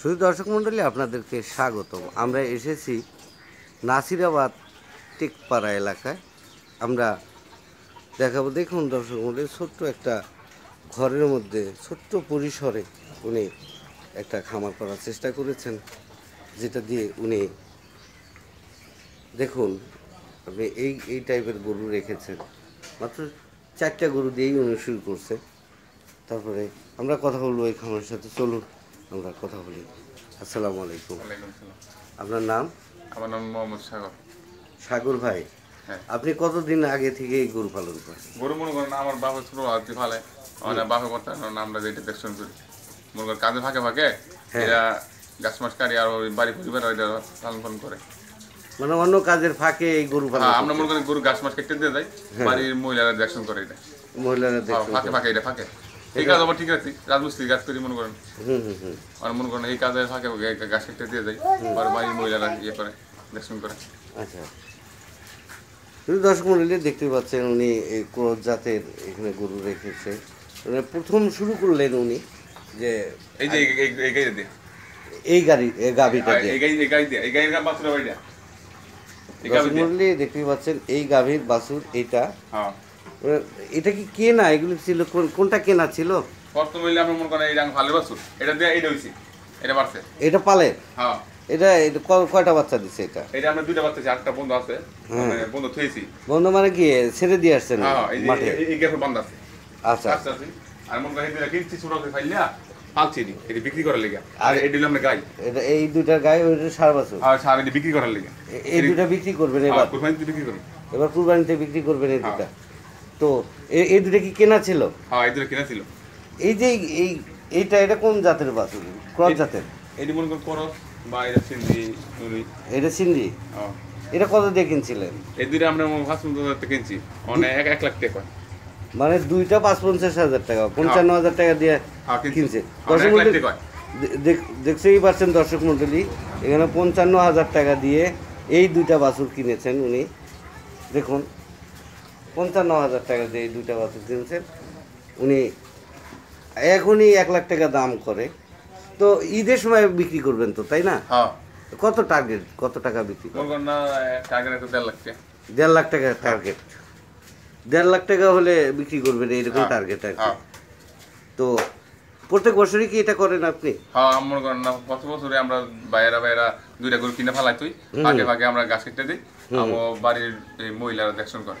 শুধু দর্শক মণ্ডলী আপনাদেরকে স্বাগত আমরা এসেছি নাসিরাবাদ টেকপাড়া এলাকায় আমরা দেখাবো দেখুন দর্শক মণ্ডলী ছোট্ট একটা ঘরের মধ্যে ছোট্ট পরিসরে উনি একটা খামার করার চেষ্টা করেছেন যেটা দিয়ে উনি দেখুন আপনি এই এই টাইপের গরু রেখেছেন মাত্র চারটা গরু দিয়েই উনি শুরু করছে তারপরে আমরা কথা বলবো এই খামারের সাথে চলুন আমরা কথা বলি আসসালামু আলাইকুম আপনার নাম আমার নাম মোহাম্মদ সাগর সাগর ভাই হ্যাঁ। আপনি কতদিন আগে থেকে এই গরু পালন করেন গরু মনে করেন আমার বাবা ছোট আজকে ফালে আমার বাবা কথা আমরা যেটা দেখছেন করি মনে করেন কাজে ফাঁকে ফাঁকে হ্যাঁ। এরা গাছ মাছ কাটি আর বাড়ি পরিবার পালন পালন করে মানে অন্য কাজের ফাঁকে এই গরু পালন হ্যাঁ, আমরা মনে করেন গরু গাছ মাছ কেটে দিয়ে যাই বাড়ির মহিলারা দেখছেন করে এটা মহিলারা ফাঁকে ফাঁকে এটা ফাঁকে এই কাজ আবার ঠিক আছে রাজমিস্ত্রি করি মনে করেন আর মনে করেন এই কাজের ফাঁকে গাছ কেটে দিয়ে যায় আর বাড়ির মহিলারা ইয়ে করে দেখুন করে আচ্ছা দর্শক মন্ডলী দেখতে পাচ্ছেন উনি ক্রস জাতের এখানে গরু রেখেছে মানে প্রথম শুরু করলেন উনি যে এই যে এই গাড়ি দিয়ে এই গাড়ি এই দিয়ে এই গাড়ি এই গাড়ি দিয়ে এই গাড়ির নাম বাছুর দর্শক মন্ডলী দেখতে পাচ্ছেন এই গাভীর বাছুর এটা হ্যাঁ এটা কি কেনা এগুলো ছিল কোনটা কেনা ছিল কষ্ট আপনি মনে করেন এটা ভালো এটা দিয়ে এটা হইছে এটা এটা পালে হ্যাঁ এটা কয়টা বাচ্চা দিছে এটা এটা আমরা দুইটা বাচ্চা আছে আটটা বন্ধু আছে মানে বন্ধু বন্ধু মানে কি ছেড়ে দিয়ে আসছে না হ্যাঁ, মাঠে এই বন্ধ আছে আচ্ছা।, আচ্ছা আচ্ছা আর মনে করেন এটা কিনছি ছোট করে ফাইলিয়া পালছি এটা বিক্রি করার লাগা আর এই দিলাম গাই এটা এই দুইটা গাই ওই সার বাছুর হ্যাঁ, সার এটা বিক্রি করার লাগা এই দুইটা বিক্রি করবেন হ্যাঁ, এবার কুরবানিতে বিক্রি করবেন এবার কুরবানিতে বিক্রি করবেন এই দুইটা তো এই দুটো কি কেনা ছিল হ্যাঁ এই দুটো কেনা ছিল এই যে এই এটা এটা কোন জাতের বাস ক্রস জাতের এটি মনে করুন ক্রস বা এটা সিন্ধি এটা সিন্ধি হ্যাঁ। এটা কত দিয়ে কিনছিলেন এই দুটো আমরা টাকা কিনছি অনেক মানে এক লাখ টাকা মানে দুইটা পাঁচ পঞ্চাশ হাজার টাকা হ্যাঁ। পঞ্চান্ন হাজার টাকা দিয়ে হ্যাঁ, কিনছে দর্শক দেখছেই পাচ্ছেন দর্শক মন্ডলী এখানে পঞ্চান্ন হাজার টাকা দিয়ে এই দুইটা বাছুর কিনেছেন উনি দেখুন পঞ্চান্ন হাজার টাকা দিয়ে দুইটা বাছুর কিনছেন উনি এখনই এক লাখ টাকা দাম করে তো ঈদের সময় বিক্রি করবেন তো তাই না হ্যাঁ। কত টার্গেট কত টাকা বিক্রি দেড় লাখ টাকা টার্গেট দেড় লাখ টাকা হলে বিক্রি করবেন এইরকম টার্গেট হ্যাঁ। আর হ্যাঁ। তো প্রত্যেক বছরই কি এটা করেন আপনি হ্যাঁ আমার করেন না বছরে আমরা বাইরা বাইরা দুইটা গরু কিনে ফালাই তুই ফাঁকে ফাঁকে আমরা গাছ কেটে দিই বাড়ির মহিলারা দেখশন করে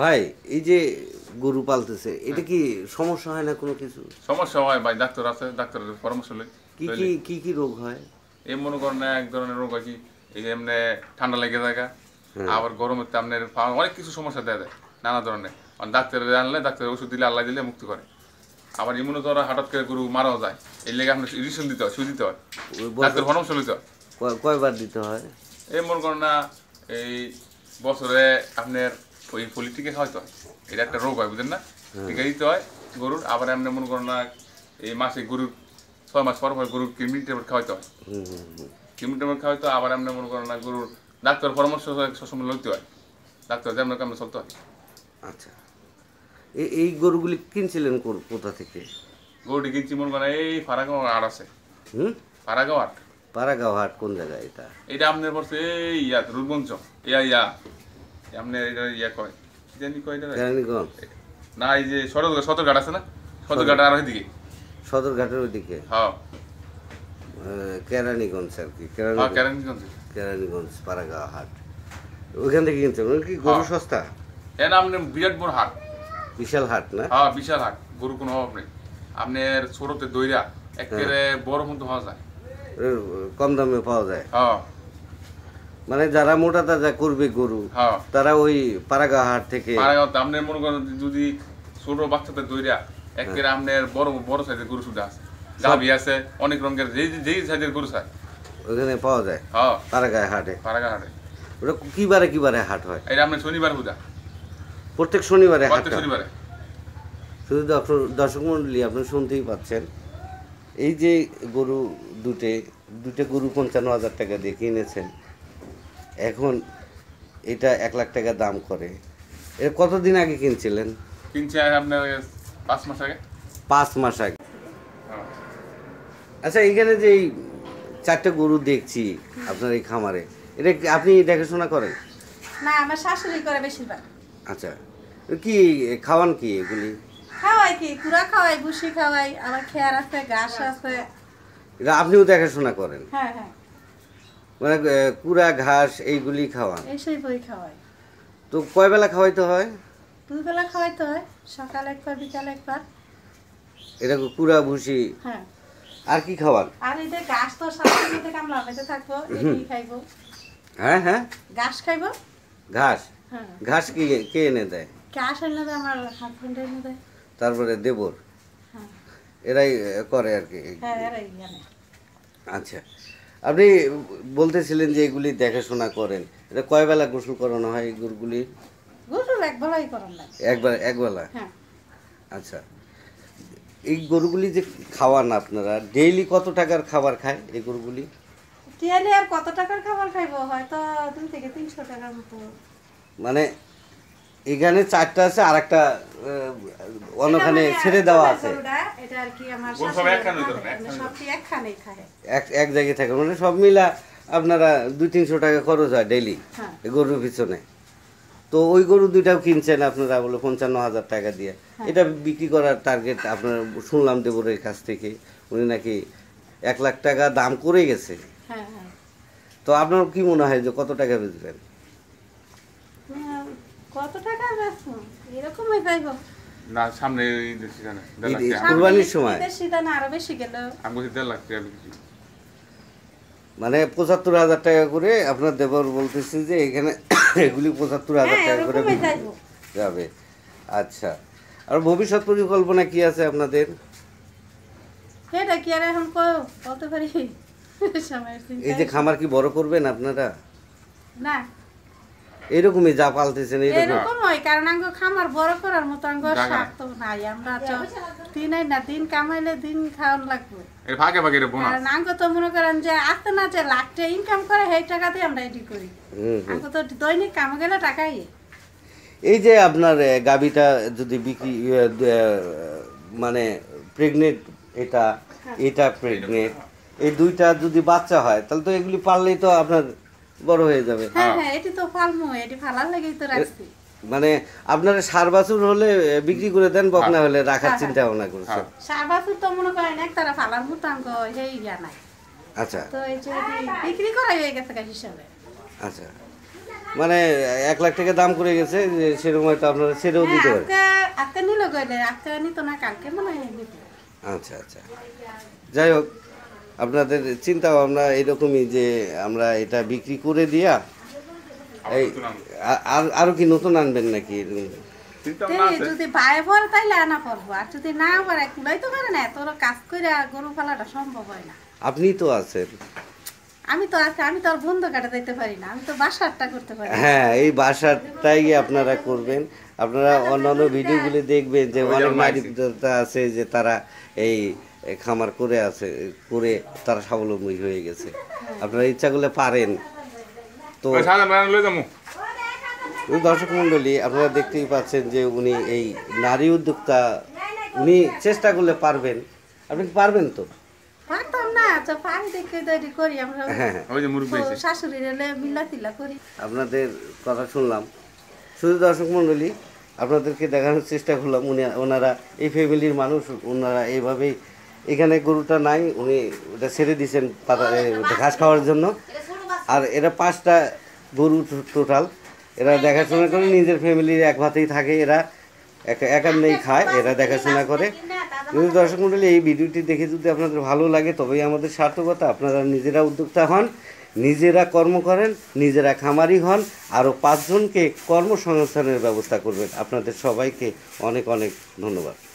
ভাই এই যে গরু পালতেছে এটা কি সমস্যা হয় না কোনো কিছু সমস্যা হয় ভাই ডাক্তার আছে ডাক্তারের পরামর্শ লই কি কি কি কি রোগ হয় এই মনে করেন এক ধরনের রোগ আছে এই যে এমনি ঠান্ডা লেগে থাকা হ্যাঁ। আবার গরমের আপনার অনেক কিছু সমস্যা দেয় দেয় নানা ধরনের ডাক্তারের আনলে ডাক্তারের ওষুধ দিলে আল্লাহ দিলে মুক্তি করে আবার ইমিউনো ধরো হঠাৎ করে গরু মারাও যায় এই লেগে আপনার ইরিশন দিতে হয় সুই দিতে হয় ডাক্তার পরামর্শ লইতে হয় কয়বার দিতে হয় এই মনে করেন না এই বছরে আপনার ওই পলিটিকে হয়তো এটা একটা রোগ হয় বুঝেন না টিকা হ্যাঁ। দিতে হয় গরুর আবার এমনি মনে করেন না এই মাসে গরুর ছয় মাস পর পর গরুর কিডনি ট্যাবলেট খাওয়াইতে হয় কিডনি ট্যাবলেট খাওয়াইতে হয় আবার এমনি মনে করেন না গরুর ডাক্তার পরামর্শ সবসময় লইতে হয় ডাক্তার যেমন কেমন চলতে হয় আচ্ছা এই গরুগুলি কিনছিলেন কোথা থেকে গরুটি কিনছি মনে করেন এই ফারাগাঁও হাট আছে হুম ফারাগাঁও হাট পারাগাঁও হাট কোন জায়গায় এটা এটা আপনার পড়ছে এই ইয়া রূপগঞ্জ ইয়া ইয়া ওইখান থেকে কিনছেন কি গরু হ্যাঁ। সস্তা এর আপনি বিরাট বড় হাট বিশাল হাট না হ্যাঁ বিশাল হাট গরু কোনো অভাব নেই আপনার ছোটতে দইরা একেবারে বড় মতো হওয়া যায় কম দামে পাওয়া যায় হ্যাঁ মানে যারা মোটা তাজা করবে গরু হ্যাঁ। তারা ওই পারাগা হাট থেকে আপনার মনে করো যদি ছোট বাচ্চাদের দইরা একের হ্যাঁ। আপনার বড় বড় সাইজের গরু সুদা আছে গাভি আছে অনেক রঙের যেই যেই সাইজের গরু চাই ওখানে পাওয়া যায় হ্যাঁ পারাগায় হাটে পারাগা হাটে ওটা কিবারে কিবারে হাট হয় এটা আপনার শনিবার হুদা প্রত্যেক শনিবারে হাট শনিবারে শুধু দর্শক মন্ডলী আপনি শুনতেই পাচ্ছেন এই যে গরু দুটে দুটো গরু পঞ্চান্ন হাজার টাকা দিয়ে কিনেছেন এখন এটা এক লাখ টাকা দাম করে এর কতদিন আগে কিনছিলেন কিনছি আপনার পাঁচ মাস আগে পাঁচ মাস আগে আচ্ছা এখানে যে এই চারটে গরু দেখছি আপনার এই খামারে এটা আপনি দেখাশোনা করেন না আমার শাশুড়ি করে বেশিরভাগ আচ্ছা কি খাওয়ান কি এগুলি খাওয়াই কি কুড়া খাওয়াই ভুসি খাওয়াই আমার খেয়ার আছে ঘাস আছে এটা আপনিও দেখাশোনা করেন হ্যাঁ হ্যাঁ মানে কুড়া ঘাস এইগুলি খাওয়ান এইসবই খাওয়াই তো কয় বেলা খাওয়াইতে হয় দুই বেলা খাওয়াইতে হয় সকাল একবার বিকাল একবার এটা কুড়া ভুসি হ্যাঁ আর কি খাওয়ান আর এই যে ঘাস তো সাথে সাথে কামলা হইতে থাকবো এই কি খাইবো হ্যাঁ হ্যাঁ ঘাস খাইবো ঘাস হ্যাঁ ঘাস কি কে এনে দেয় ঘাস এনে দেয় আমার হাজবেন্ড এনে দেয় তারপরে দেবর হ্যাঁ এরাই করে আর কি জানে হ্যাঁ, আচ্ছা আপনি বলতেছিলেন যে এগুলি দেখাশোনা করেন এটা কয় বেলা গোসল করানো হয় এই গরুগুলি একবেলা এক হ্যাঁ। আচ্ছা এই গরুগুলি যে খাওয়ান আপনারা ডেইলি কত টাকার খাবার খায় এই গরুগুলি ডেইলি আর কত টাকার খাবার খাইবো হয়তো দুই থেকে তিনশো টাকার মতো মানে এখানে চারটা আছে আর একটা অন্যখানে ছেড়ে দেওয়া আছে মানে এক এক জায়গায় থাকে মানে সব মিলা আপনারা দুই তিনশো টাকা খরচ হয় ডেলি হ্যাঁ। গরুর পিছনে তো ওই গরু দুইটাও কিনছেন আপনারা বলে পঞ্চান্ন হাজার টাকা দিয়ে হ্যাঁ। এটা বিক্রি করার টার্গেট আপনার শুনলাম দেবরের কাছ থেকে উনি নাকি এক লাখ টাকা দাম করে গেছে হ্যাঁ, তো আপনার কি মনে হয় যে কত টাকা বেচবেন কত টাকা এরকমই না সামনে মানে পঁচাত্তর হাজার টাকা করে আপনার দেবর বলতেছি যে এখানে এগুলি পঁচাত্তর হাজার হ্যাঁ, টাকা করে যাবে আচ্ছা আর ভবিষ্যৎ পরিকল্পনা কি আছে আপনাদের আর এখন এই যে খামার কি বড় করবেন আপনারা না এরকমই যা পালতেছেন এরকম কারণ খামার বড় করার মতো নাই আমরা দিন না দিন কামাইলে দিন খাওয়ান লাগবে ভাগে ভাগে বোনাস কারণ তো মনে করেন যে না যে লাখ টাকা ইনকাম করে সেই টাকা দিয়ে আমরা করি তো দৈনিক গেলে টাকাই ইয়ে। এই যে আপনার গাবিটা যদি বিক্রি মানে প্রেগনেন্ট এটা হ্যাঁ। এটা প্রেগনেন্ট এই দুইটা যদি বাচ্চা হয় তাহলে তো এগুলি পারলেই তো আপনার বড় হয়ে যাবে হ্যাঁ হ্যাঁ, হ্যাঁ এটি তো ফালমু এটি ফালার লাগেই তো রাখছি মানে আপনারা সার বাছুর হলে বিক্রি করে দেন বকনা হ্যাঁ। হলে রাখার হ্যাঁ, চিন্তা ভাবনা করছে সার বাছুর তো মনে করেন এক তারা ফালার মুতাম হেই গিয়া নাই আচ্ছা তো এই যে বিক্রি করা হয়ে গেছে কাজ হিসাবে আচ্ছা মানে এক লাখ টাকা দাম করে গেছে সেরকম হয়তো আপনারা ছেড়েও দিতে পারেন আজকে নিল গেলে আজকে নিত না কালকে মনে হয় আচ্ছা আচ্ছা যাই হোক আপনাদের চিন্তা ভাবনা এরকমই যে আমরা এটা বিক্রি করে দিয়া এই আর আরও কি নতুন আনবেন নাকি যদি পায়ে পরে তাইলে আনা পড়বো আর যদি না পরে কুলাই তো পারে না তোর কাজ করে গরু পালাটা সম্ভব হয় না আপনি তো আছেন আমি তো আছি আমি তো আর বন্ধ কাটা দিতে পারি না আমি তো বাসারটা করতে পারি হ্যাঁ এই বাসারটাই আপনারা করবেন আপনারা অন্যান্য ভিডিওগুলি দেখবেন যে অনেক মালিকতা আছে যে তারা এই খামার করে আছে করে তারা স্বাবলম্বী হয়ে গেছে আপনারা ইচ্ছা করলে পারেন তো দর্শক মন্ডলী আপনারা দেখতেই পাচ্ছেন যে উনি এই নারী উদ্যোক্তা উনি চেষ্টা করলে পারবেন আপনি পারবেন তো আচ্ছা, হ্যাঁ, হ্যাঁ। আপনাদের কথা শুনলাম শুধু দর্শক মণ্ডলী আপনাদেরকে দেখানোর চেষ্টা করলাম উনি ওনারা এই ফ্যামিলির মানুষ ওনারা এইভাবেই এখানে গরুটা নাই উনি ওটা ছেড়ে দিয়েছেন পাতা ঘাস খাওয়ার জন্য আর এরা পাঁচটা গরু টোটাল এরা দেখাশোনা করে নিজের ফ্যামিলির এক ভাতেই থাকে এরা একান্নেই খায় এরা দেখাশোনা করে যদি দর্শক মন্ডলী এই ভিডিওটি দেখে যদি আপনাদের ভালো লাগে তবেই আমাদের সার্থকতা আপনারা নিজেরা উদ্যোক্তা হন নিজেরা কর্ম করেন নিজেরা খামারি হন আরও পাঁচজনকে কর্মসংস্থানের ব্যবস্থা করবেন আপনাদের সবাইকে অনেক অনেক ধন্যবাদ